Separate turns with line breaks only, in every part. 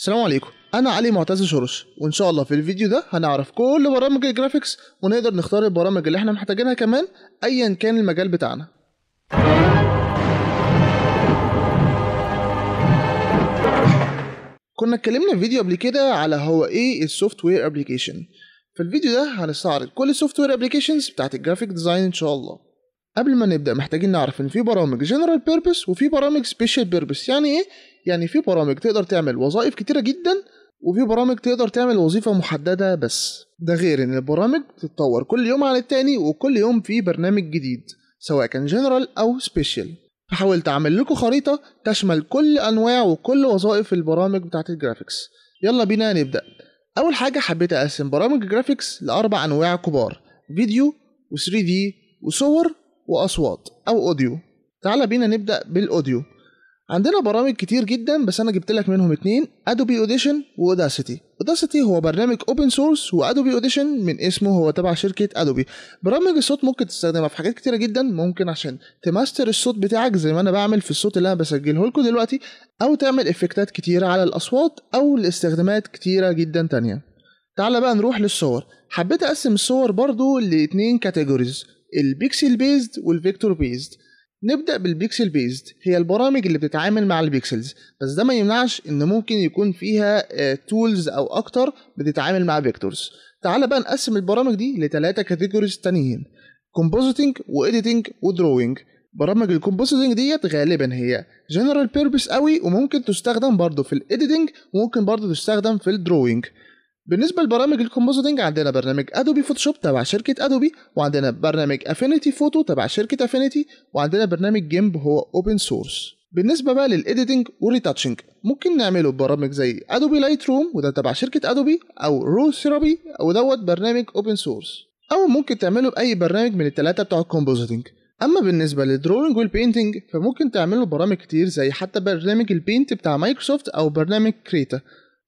السلام عليكم انا علي معتز شرش وان شاء الله في الفيديو ده هنعرف كل برامج الجرافيكس ونقدر نختار البرامج اللي احنا محتاجينها كمان ايا كان المجال بتاعنا كنا اتكلمنا في فيديو قبل كده على هو ايه السوفت وير ابلكيشن في الفيديو ده هنستعرض كل السوفت وير ابلكيشنز بتاعت الجرافيك ديزاين ان شاء الله قبل ما نبدا محتاجين نعرف ان في برامج جنرال بيربس وفي برامج سبيشال بيربس يعني ايه يعني في برامج تقدر تعمل وظائف كتيره جدا وفي برامج تقدر تعمل وظيفة محددة بس ده غير ان البرامج بتتطور كل يوم عن التاني وكل يوم في برنامج جديد سواء كان جنرال او سبيشال فحاولت اعمل لكم خريطة تشمل كل انواع وكل وظائف البرامج بتاعت الجرافيكس يلا بينا نبدأ اول حاجة حبيت اقسم برامج الجرافيكس لاربع انواع كبار فيديو و 3 دي وصور واصوات او اوديو تعال بينا نبدا بالاوديو عندنا برامج كتير جدا بس انا جبت لك منهم اتنين ادوبي اوديشن واوداسيتي اوداسيتي هو برنامج اوبن سورس وادوبي اوديشن من اسمه هو تبع شركه ادوبي برامج الصوت ممكن تستخدمها في حاجات كتيره جدا ممكن عشان تماستر الصوت بتاعك زي ما انا بعمل في الصوت اللي انا بسجله لكم دلوقتي او تعمل افكتات كتيره على الاصوات او لاستخدامات كتيره جدا تانية تعال بقى نروح للصور حبيت اقسم الصور برضو لاتنين كاتيجوريز البيكسل بيزد والفيكتور بيزد نبدا بالبيكسل بيزد هي البرامج اللي بتتعامل مع البيكسلز بس ده ما يمنعش ان ممكن يكون فيها تولز آه، او اكتر بتتعامل مع فيكتورز تعال بقى نقسم البرامج دي لثلاثه كاتيجوريز تانيين كومبوزيتنج واديتنج ودروينج برامج الكومبوزيتنج ديت غالبا هي جنرال بيربس قوي وممكن تستخدم برضه في الايديتنج وممكن برضه تستخدم في الدروينج بالنسبه لبرامج الكومبوزيتنج عندنا برنامج ادوبي فوتوشوب تبع شركه ادوبي وعندنا برنامج افينيتي فوتو تبع شركه افينيتي وعندنا برنامج جيمب هو اوبن سورس بالنسبه بقى للايديتنج والريتاتشنج ممكن نعمله ببرامج زي ادوبي لايت روم وده تبع شركه ادوبي او رو ثيرابي ودوت برنامج اوبن سورس او ممكن تعمله باي برنامج من الثلاثه بتوع الكومبوزيتنج اما بالنسبه للدروينج والبينتنج فممكن تعمله ببرامج كتير زي حتى برنامج البينت بتاع مايكروسوفت او برنامج كريتا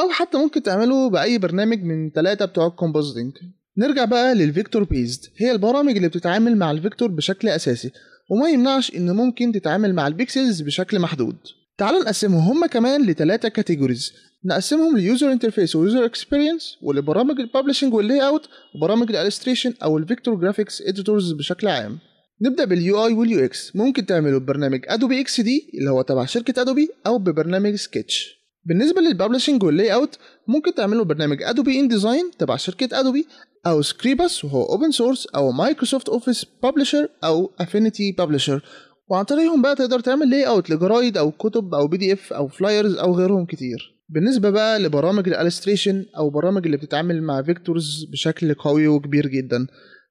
او حتى ممكن تعمله باي برنامج من ثلاثه بتوع الكومبوزيتنج نرجع بقى للفيكتور بيزد هي البرامج اللي بتتعامل مع الفيكتور بشكل اساسي وما يمنعش ان ممكن تتعامل مع البيكسلز بشكل محدود تعال نقسمهم هما كمان لثلاثه كاتيجوريز نقسمهم ليوزر انترفيس ويوزر اكسبيرينس ولبرامج الببلشنج واللاي اوت وبرامج الالستريشن او الفيكتور جرافيكس اديتورز بشكل عام نبدا باليو اي واليو اكس ممكن تعمله ببرنامج ادوبي اكس دي اللي هو تبع شركه ادوبي او ببرنامج سكتش بالنسبه للببلشنج واللاي اوت ممكن تعملوا برنامج ادوبي ان ديزاين تبع شركه ادوبي او سكريبس وهو اوبن سورس او مايكروسوفت اوفيس ببلشر او افينيتي ببلشر وعن طريقهم بقى تقدر تعمل لاي اوت لجرايد او كتب او بي دي اف او فلايرز او غيرهم كتير بالنسبة بقى لبرامج الالستريشن او برامج اللي بتتعامل مع فيكتورز بشكل قوي وكبير جدا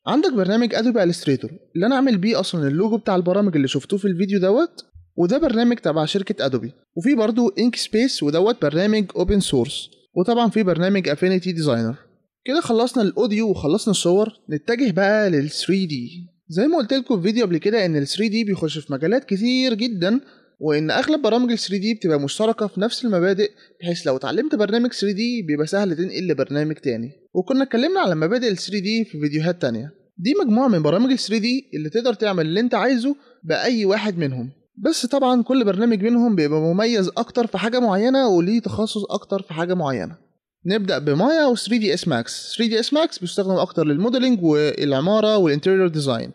عندك برنامج ادوبي الستريتور اللي انا عامل بيه اصلا اللوجو بتاع البرامج اللي شفتوه في الفيديو دوت وده برنامج تبع شركه ادوبي وفي برضه انك سبيس ودوت برنامج اوبن سورس وطبعا في برنامج افينيتي ديزاينر كده خلصنا الاوديو وخلصنا الصور نتجه بقى لل 3 دي زي ما قلت لكم في فيديو قبل كده ان ال 3 دي بيخش في مجالات كتير جدا وان اغلب برامج ال 3 دي بتبقى مشتركه في نفس المبادئ بحيث لو اتعلمت برنامج 3 دي بيبقى سهل تنقل لبرنامج تاني وكنا اتكلمنا على مبادئ ال 3 دي في فيديوهات تانية دي مجموعه من برامج ال 3 دي اللي تقدر تعمل اللي انت عايزه باي واحد منهم بس طبعا كل برنامج منهم بيبقى مميز اكتر في حاجه معينه وليه تخصص اكتر في حاجه معينه نبدا بمايا و 3 دي اس ماكس 3 دي اس ماكس بيستخدم اكتر للموديلنج والعماره والانتيريور ديزاين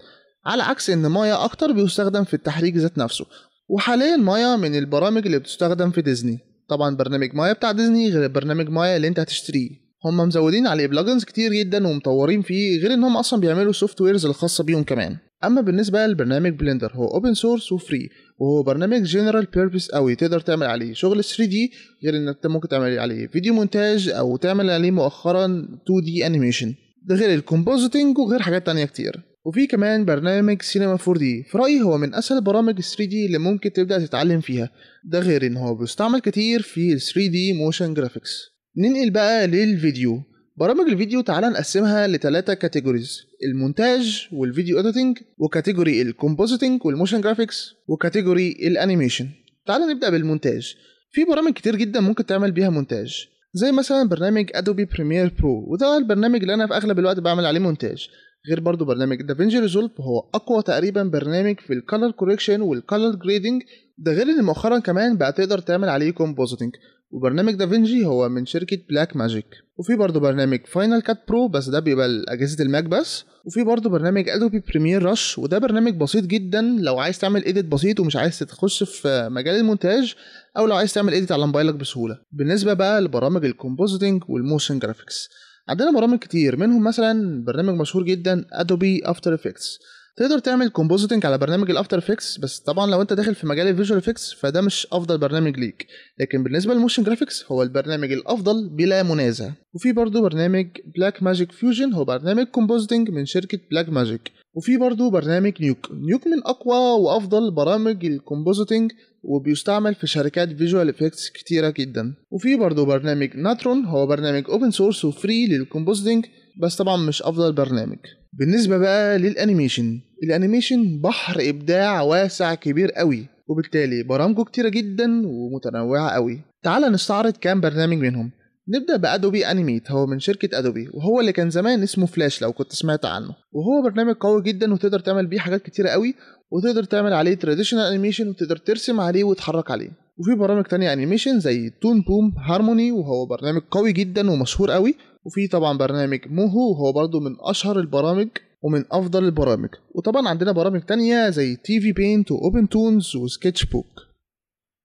على عكس ان مايا اكتر بيستخدم في التحريك ذات نفسه وحاليا مايا من البرامج اللي بتستخدم في ديزني طبعا برنامج مايا بتاع ديزني غير برنامج مايا اللي انت هتشتريه هم مزودين عليه بلجنز كتير جدا ومطورين فيه غير ان هم اصلا بيعملوا سوفت ويرز الخاصه بيهم كمان اما بالنسبه للبرنامج بلندر هو اوبن سورس وفري وهو برنامج جنرال بيربس قوي تقدر تعمل عليه شغل 3 دي غير انك ممكن تعمل عليه فيديو مونتاج او تعمل عليه مؤخرا 2 دي انيميشن ده غير الكومبوزيتنج وغير حاجات تانية كتير وفي كمان برنامج سينما 4 دي في رأيي هو من أسهل برامج 3 دي اللي ممكن تبدأ تتعلم فيها ده غير إن هو بيستعمل كتير في 3 دي موشن جرافيكس ننقل بقى للفيديو برامج الفيديو تعالى نقسمها لثلاثة كاتيجوريز المونتاج والفيديو اديتنج وكاتيجوري الكومبوزيتنج والموشن جرافيكس وكاتيجوري الانيميشن تعالى نبدأ بالمونتاج في برامج كتير جدا ممكن تعمل بيها مونتاج زي مثلا برنامج ادوبي بريمير برو وده البرنامج اللي انا في اغلب الوقت بعمل عليه مونتاج غير برضو برنامج دافينجي ريزولف هو اقوى تقريبا برنامج في الكالر كوريكشن والكالر جريدنج ده غير ان مؤخرا كمان بقى تقدر تعمل عليه كومبوزيتنج وبرنامج دافنجي هو من شركة بلاك ماجيك وفي برضه برنامج فاينل كات برو بس ده بيبقى لأجهزة الماك بس وفي برضه برنامج ادوبي بريمير رش وده برنامج بسيط جدا لو عايز تعمل ايديت بسيط ومش عايز تخش في مجال المونتاج او لو عايز تعمل ايديت على موبايلك بسهولة بالنسبة بقى لبرامج الكومبوزيتنج والموشن جرافيكس عندنا برامج كتير منهم مثلا برنامج مشهور جدا ادوبي افتر افكتس تقدر تعمل كومبوزيتنج على برنامج الافتر افكتس بس طبعا لو انت داخل في مجال الفيجوال افكتس فده مش افضل برنامج ليك لكن بالنسبه للموشن جرافيكس هو البرنامج الافضل بلا منازع وفي برضه برنامج بلاك ماجيك فيوجن هو برنامج كومبوزيتنج من شركه بلاك ماجيك وفي برضه برنامج نيوك نيوك من اقوى وافضل برامج الكومبوزيتنج وبيستعمل في شركات فيجوال افكتس كتيره جدا وفي برضه برنامج ناترون هو برنامج اوبن سورس وفري للكومبوزيتنج بس طبعا مش افضل برنامج بالنسبة بقى للأنيميشن الأنيميشن بحر إبداع واسع كبير قوي وبالتالي برامجه كتيرة جدا ومتنوعة قوي تعال نستعرض كام برنامج منهم نبدأ بأدوبي أنيميت هو من شركة أدوبي وهو اللي كان زمان اسمه فلاش لو كنت سمعت عنه وهو برنامج قوي جدا وتقدر تعمل بيه حاجات كتيرة قوي وتقدر تعمل عليه تراديشنال انيميشن وتقدر ترسم عليه وتحرك عليه وفي برامج تانية انيميشن زي تون بوم هارموني وهو برنامج قوي جدا ومشهور قوي وفي طبعا برنامج موهو هو برضو من اشهر البرامج ومن افضل البرامج وطبعا عندنا برامج تانية زي تي في بينت واوبن تونز وسكتش بوك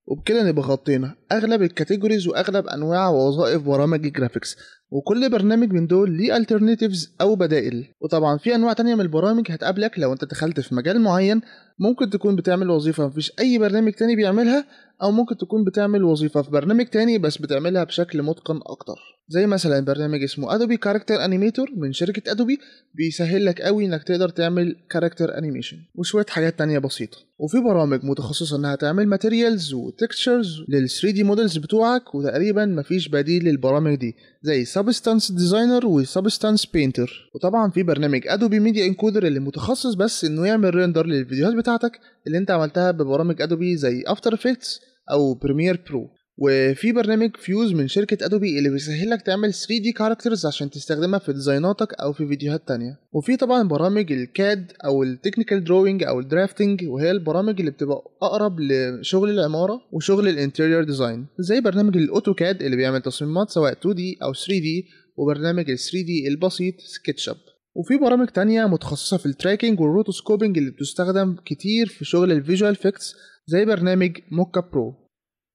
وبكده نبقى غطينا اغلب الكاتيجوريز واغلب انواع ووظائف برامج الجرافيكس وكل برنامج من دول ليه الترناتيفز او بدائل وطبعا في انواع تانية من البرامج هتقابلك لو انت دخلت في مجال معين ممكن تكون بتعمل وظيفة مفيش اي برنامج تاني بيعملها او ممكن تكون بتعمل وظيفه في برنامج تاني بس بتعملها بشكل متقن اكتر زي مثلا برنامج اسمه ادوبي كاركتر انيميتور من شركه ادوبي بيسهل لك قوي انك تقدر تعمل كاركتر انيميشن وشويه حاجات تانية بسيطه وفي برامج متخصصه انها تعمل ماتيريالز وتكستشرز لل 3 دي مودلز بتوعك وتقريبا مفيش بديل للبرامج دي زي سبستانس ديزاينر وسبستانس بينتر وطبعا في برنامج ادوبي ميديا انكودر اللي متخصص بس انه يعمل ريندر للفيديوهات بتاعتك اللي انت عملتها ببرامج ادوبي زي افتر افكتس او بريمير برو وفي برنامج فيوز من شركة ادوبي اللي بيسهل لك تعمل 3 دي كاركترز عشان تستخدمها في ديزايناتك او في فيديوهات تانية وفي طبعا برامج الكاد او التكنيكال دروينج او الدرافتنج وهي البرامج اللي بتبقى اقرب لشغل العمارة وشغل الانتيرير ديزاين زي برنامج الاوتوكاد اللي بيعمل تصميمات سواء 2 دي او 3 دي وبرنامج ال 3 دي البسيط سكتش اب وفي برامج تانية متخصصة في التراكنج والروتوسكوبنج اللي بتستخدم كتير في شغل الفيجوال افكتس زي برنامج موكا برو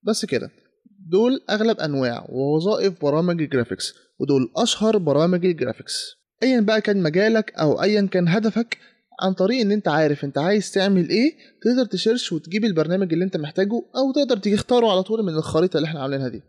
بس كده دول أغلب أنواع ووظائف برامج الجرافيكس ودول أشهر برامج الجرافيكس أيا بقى كان مجالك أو أيا كان هدفك عن طريق ان انت عارف انت عايز تعمل ايه تقدر تشيرش وتجيب البرنامج اللي انت محتاجه او تقدر تختاره على طول من الخريطه اللي احنا عاملينها دي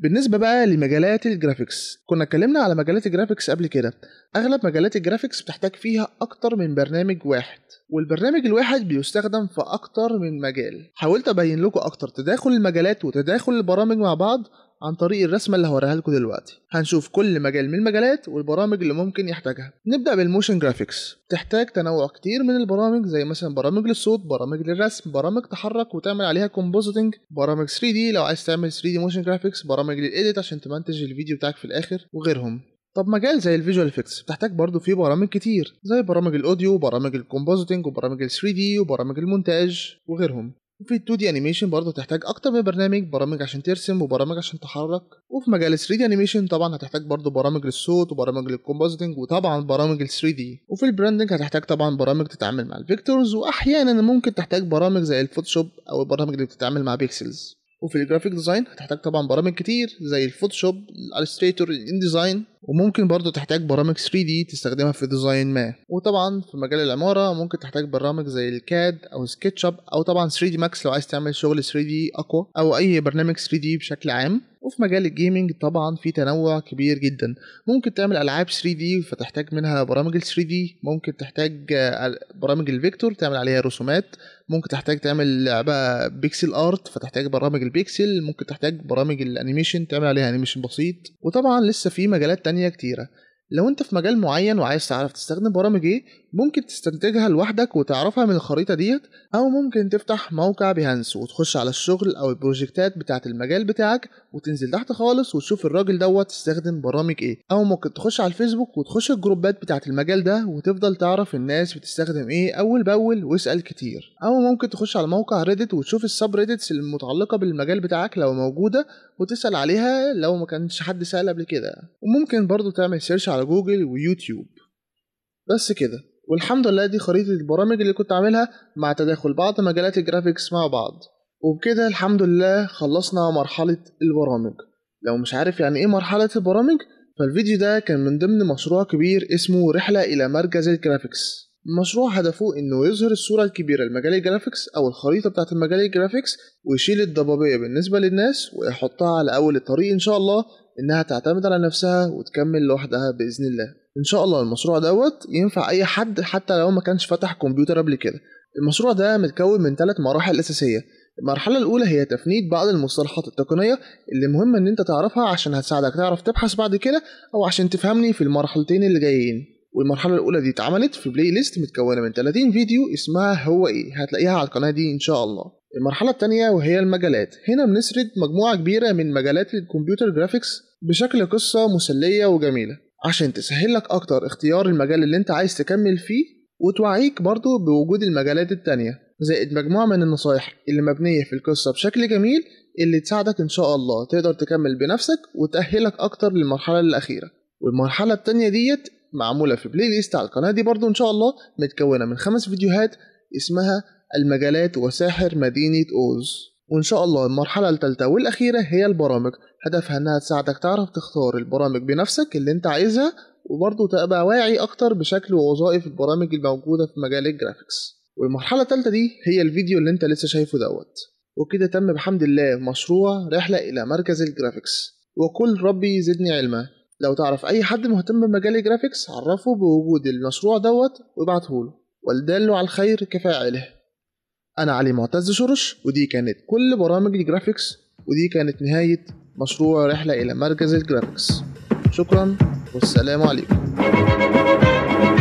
بالنسبة بقى لمجالات الجرافيكس كنا اتكلمنا على مجالات الجرافيكس قبل كده أغلب مجالات الجرافيكس بتحتاج فيها أكتر من برنامج واحد والبرنامج الواحد بيستخدم في أكتر من مجال حاولت أبين لكم أكتر تداخل المجالات وتداخل البرامج مع بعض عن طريق الرسمه اللي هوريها لكم دلوقتي هنشوف كل مجال من المجالات والبرامج اللي ممكن يحتاجها نبدا بالموشن جرافيكس تحتاج تنوع كتير من البرامج زي مثلا برامج للصوت برامج للرسم برامج تحرك وتعمل عليها كومبوزيتنج برامج 3 دي لو عايز تعمل 3 دي موشن جرافيكس برامج للايديت عشان تمنتج الفيديو بتاعك في الاخر وغيرهم طب مجال زي الفيجوال افكتس بتحتاج برضه فيه برامج كتير زي برامج الاوديو وبرامج الكومبوزيتنج وبرامج ال 3 دي وبرامج المونتاج وغيرهم وفي 2 دي انيميشن برضه هتحتاج اكتر من برنامج برامج عشان ترسم وبرامج عشان تحرك وفي مجال 3 دي انيميشن طبعا هتحتاج برضه برامج للصوت وبرامج للكومبوزيتنج وطبعا برامج ال 3 دي وفي البراندنج هتحتاج طبعا برامج تتعامل مع الفيكتورز واحيانا ممكن تحتاج برامج زي الفوتوشوب او البرامج اللي بتتعامل مع بيكسلز وفي الجرافيك ديزاين هتحتاج طبعا برامج كتير زي الفوتوشوب الالستريتور الانديزاين وممكن برضه تحتاج برامج 3 دي تستخدمها في ديزاين ما وطبعا في مجال العماره ممكن تحتاج برامج زي الكاد او سكتشاب او طبعا 3 دي ماكس لو عايز تعمل شغل 3 دي اقوى او اي برنامج 3 دي بشكل عام وفي مجال الجيمنج طبعا في تنوع كبير جدا ممكن تعمل العاب 3 d فتحتاج منها برامج ال 3 d ممكن تحتاج آه، برامج الفيكتور تعمل عليها رسومات ممكن تحتاج تعمل لعبه بيكسل ارت فتحتاج برامج البيكسل ممكن تحتاج برامج الانيميشن تعمل عليها انيميشن بسيط وطبعا لسه في مجالات تانية كتيره لو انت في مجال معين وعايز تعرف تستخدم برامج ايه ممكن تستنتجها لوحدك وتعرفها من الخريطة ديت او ممكن تفتح موقع بيهانس وتخش على الشغل او البروجكتات بتاعة المجال بتاعك وتنزل تحت خالص وتشوف الراجل دوت استخدم برامج ايه او ممكن تخش على الفيسبوك وتخش الجروبات بتاعة المجال ده وتفضل تعرف الناس بتستخدم ايه اول باول واسأل كتير او ممكن تخش على موقع ريدت وتشوف السب ريدتس المتعلقة بالمجال بتاعك لو موجودة وتسأل عليها لو ما كانش حد سأل قبل كده وممكن برضو تعمل سيرش على جوجل ويوتيوب بس كده والحمد لله دي خريطة البرامج اللي كنت عاملها مع تداخل بعض مجالات الجرافيكس مع بعض وبكده الحمد لله خلصنا مرحلة البرامج لو مش عارف يعني ايه مرحلة البرامج فالفيديو ده كان من ضمن مشروع كبير اسمه رحلة إلى مركز الجرافيكس المشروع هدفه انه يظهر الصوره الكبيره لمجال الجرافيكس او الخريطه بتاعه مجال الجرافيكس ويشيل الضبابيه بالنسبه للناس ويحطها على اول الطريق ان شاء الله انها تعتمد على نفسها وتكمل لوحدها باذن الله ان شاء الله المشروع دوت ينفع اي حد حتى لو ما كانش فتح كمبيوتر قبل كده المشروع ده متكون من ثلاث مراحل اساسيه المرحلة الأولى هي تفنيد بعض المصطلحات التقنية اللي مهم إن أنت تعرفها عشان هتساعدك تعرف تبحث بعد كده أو عشان تفهمني في المرحلتين اللي جايين والمرحله الاولى دي اتعملت في بلاي ليست متكونه من 30 فيديو اسمها هو ايه هتلاقيها على القناه دي ان شاء الله المرحله الثانيه وهي المجالات هنا بنسرد مجموعه كبيره من مجالات الكمبيوتر جرافيكس بشكل قصه مسليه وجميله عشان تسهل لك اكتر اختيار المجال اللي انت عايز تكمل فيه وتوعيك برضه بوجود المجالات التانية زائد مجموعة من النصايح اللي مبنية في القصة بشكل جميل اللي تساعدك إن شاء الله تقدر تكمل بنفسك وتأهلك أكتر للمرحلة الأخيرة والمرحلة التانية ديت معمولة في بلاي ليست على القناة دي برضو إن شاء الله متكونة من خمس فيديوهات اسمها المجالات وساحر مدينة أوز وإن شاء الله المرحلة الثالثة والأخيرة هي البرامج هدفها إنها تساعدك تعرف تختار البرامج بنفسك اللي أنت عايزها وبرضه تبقى واعي أكتر بشكل ووظائف البرامج الموجودة في مجال الجرافيكس والمرحلة الثالثة دي هي الفيديو اللي أنت لسه شايفه دوت وكده تم بحمد الله مشروع رحلة إلى مركز الجرافيكس وكل ربي زدني علما لو تعرف اي حد مهتم بمجال الجرافيكس عرفه بوجود المشروع دوت وابعتهوله والداله على الخير كفاعله انا علي معتز شرش ودي كانت كل برامج الجرافيكس ودي كانت نهاية مشروع رحلة إلى مركز الجرافيكس شكرا والسلام عليكم